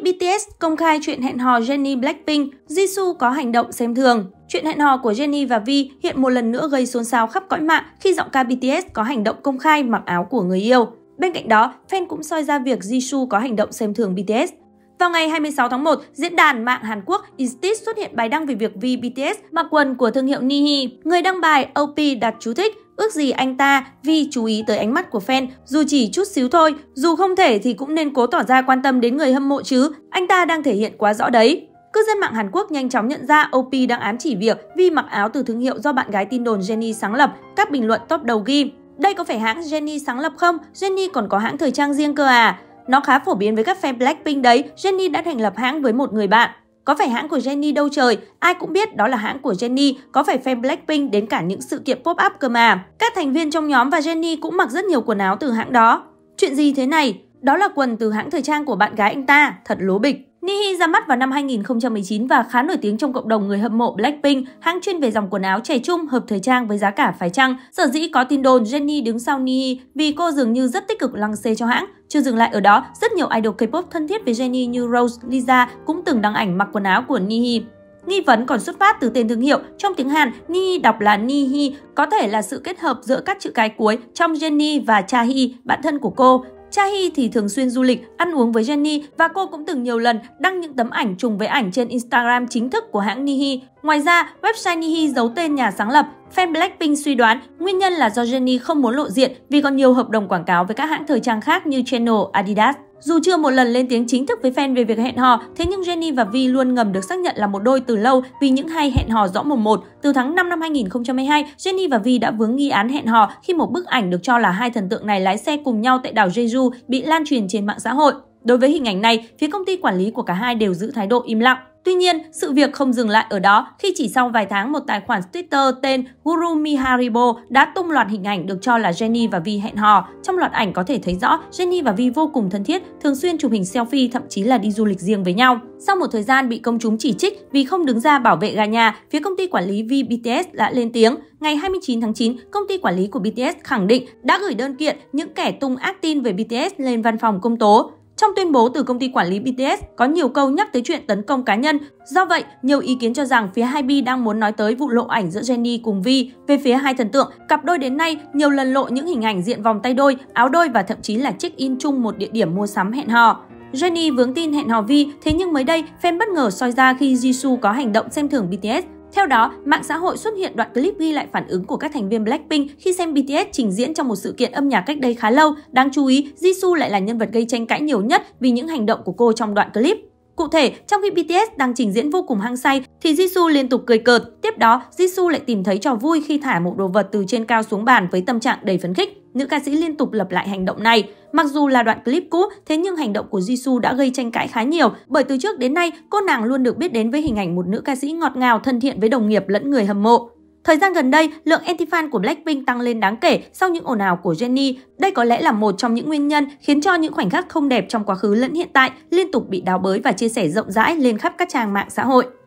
clip BTS công khai chuyện hẹn hò Jennie Blackpink, Jisoo có hành động xem thường. Chuyện hẹn hò của Jennie và Vi hiện một lần nữa gây xôn xao khắp cõi mạng khi giọng ca BTS có hành động công khai mặc áo của người yêu. Bên cạnh đó, fan cũng soi ra việc Jisoo có hành động xem thường BTS. Vào ngày 26 tháng 1, diễn đàn mạng Hàn Quốc Instit xuất hiện bài đăng về việc Vi BTS mặc quần của thương hiệu Nihi. Người đăng bài OP đặt chú thích ước gì anh ta vì chú ý tới ánh mắt của fan dù chỉ chút xíu thôi, dù không thể thì cũng nên cố tỏ ra quan tâm đến người hâm mộ chứ, anh ta đang thể hiện quá rõ đấy. Cư dân mạng Hàn Quốc nhanh chóng nhận ra OP đang ám chỉ việc vì mặc áo từ thương hiệu do bạn gái tin đồn Jennie sáng lập, các bình luận top đầu ghi. Đây có phải hãng Jennie sáng lập không? Jennie còn có hãng thời trang riêng cơ à? Nó khá phổ biến với các fan Blackpink đấy, Jennie đã thành lập hãng với một người bạn. Có phải hãng của Jennie đâu trời, ai cũng biết đó là hãng của Jennie, có phải fan Blackpink đến cả những sự kiện pop-up cơ mà. Các thành viên trong nhóm và Jennie cũng mặc rất nhiều quần áo từ hãng đó. Chuyện gì thế này? Đó là quần từ hãng thời trang của bạn gái anh ta, thật lố bịch. Nihi ra mắt vào năm 2019 và khá nổi tiếng trong cộng đồng người hâm mộ Blackpink, hãng chuyên về dòng quần áo trẻ trung, hợp thời trang với giá cả phải chăng. Sở dĩ có tin đồn Jennie đứng sau Nihi vì cô dường như rất tích cực lăng xê cho hãng. Chưa dừng lại ở đó, rất nhiều idol K-pop thân thiết với Jennie như Rose, Lisa cũng từng đăng ảnh mặc quần áo của Nihi. Nghi vấn còn xuất phát từ tên thương hiệu, trong tiếng Hàn, Ni đọc là Nihi, có thể là sự kết hợp giữa các chữ cái cuối trong Jennie và Chahi, bạn thân của cô. Chahi thì thường xuyên du lịch, ăn uống với Jennie và cô cũng từng nhiều lần đăng những tấm ảnh trùng với ảnh trên Instagram chính thức của hãng Nihi. Ngoài ra, website Nihi giấu tên nhà sáng lập. Fan Blackpink suy đoán nguyên nhân là do Jennie không muốn lộ diện vì còn nhiều hợp đồng quảng cáo với các hãng thời trang khác như Chanel, Adidas. Dù chưa một lần lên tiếng chính thức với fan về việc hẹn hò, thế nhưng Jenny và Vi luôn ngầm được xác nhận là một đôi từ lâu vì những hay hẹn hò rõ mồm một. Từ tháng 5 năm 2012. Jenny và Vi đã vướng nghi án hẹn hò khi một bức ảnh được cho là hai thần tượng này lái xe cùng nhau tại đảo Jeju bị lan truyền trên mạng xã hội. Đối với hình ảnh này, phía công ty quản lý của cả hai đều giữ thái độ im lặng. Tuy nhiên, sự việc không dừng lại ở đó khi chỉ sau vài tháng một tài khoản Twitter tên Guru Miharibo đã tung loạt hình ảnh được cho là Jenny và Vi hẹn hò. Trong loạt ảnh có thể thấy rõ Jenny và Vi vô cùng thân thiết, thường xuyên chụp hình selfie thậm chí là đi du lịch riêng với nhau. Sau một thời gian bị công chúng chỉ trích vì không đứng ra bảo vệ gà nhà, phía công ty quản lý Vi BTS đã lên tiếng. Ngày 29 tháng 9, công ty quản lý của BTS khẳng định đã gửi đơn kiện những kẻ tung ác tin về BTS lên văn phòng công tố. Trong tuyên bố từ công ty quản lý BTS có nhiều câu nhắc tới chuyện tấn công cá nhân, do vậy nhiều ý kiến cho rằng phía Hybe đang muốn nói tới vụ lộ ảnh giữa Jennie cùng Vi. Về phía hai thần tượng, cặp đôi đến nay nhiều lần lộ những hình ảnh diện vòng tay đôi, áo đôi và thậm chí là check-in chung một địa điểm mua sắm hẹn hò. Jennie vướng tin hẹn hò Vi, thế nhưng mới đây, fan bất ngờ soi ra khi Jisoo có hành động xem thường BTS theo đó, mạng xã hội xuất hiện đoạn clip ghi lại phản ứng của các thành viên Blackpink khi xem BTS trình diễn trong một sự kiện âm nhạc cách đây khá lâu. Đáng chú ý, Jisoo lại là nhân vật gây tranh cãi nhiều nhất vì những hành động của cô trong đoạn clip. Cụ thể, trong khi BTS đang trình diễn vô cùng hăng say thì Jisoo liên tục cười cợt, đó, Jisoo lại tìm thấy trò vui khi thả một đồ vật từ trên cao xuống bàn với tâm trạng đầy phấn khích. Nữ ca sĩ liên tục lặp lại hành động này. Mặc dù là đoạn clip cũ, thế nhưng hành động của Jisoo đã gây tranh cãi khá nhiều bởi từ trước đến nay, cô nàng luôn được biết đến với hình ảnh một nữ ca sĩ ngọt ngào, thân thiện với đồng nghiệp lẫn người hâm mộ. Thời gian gần đây, lượng anti-fan của Blackpink tăng lên đáng kể sau những ồn ào của Jennie. Đây có lẽ là một trong những nguyên nhân khiến cho những khoảnh khắc không đẹp trong quá khứ lẫn hiện tại liên tục bị đào bới và chia sẻ rộng rãi lên khắp các trang mạng xã hội.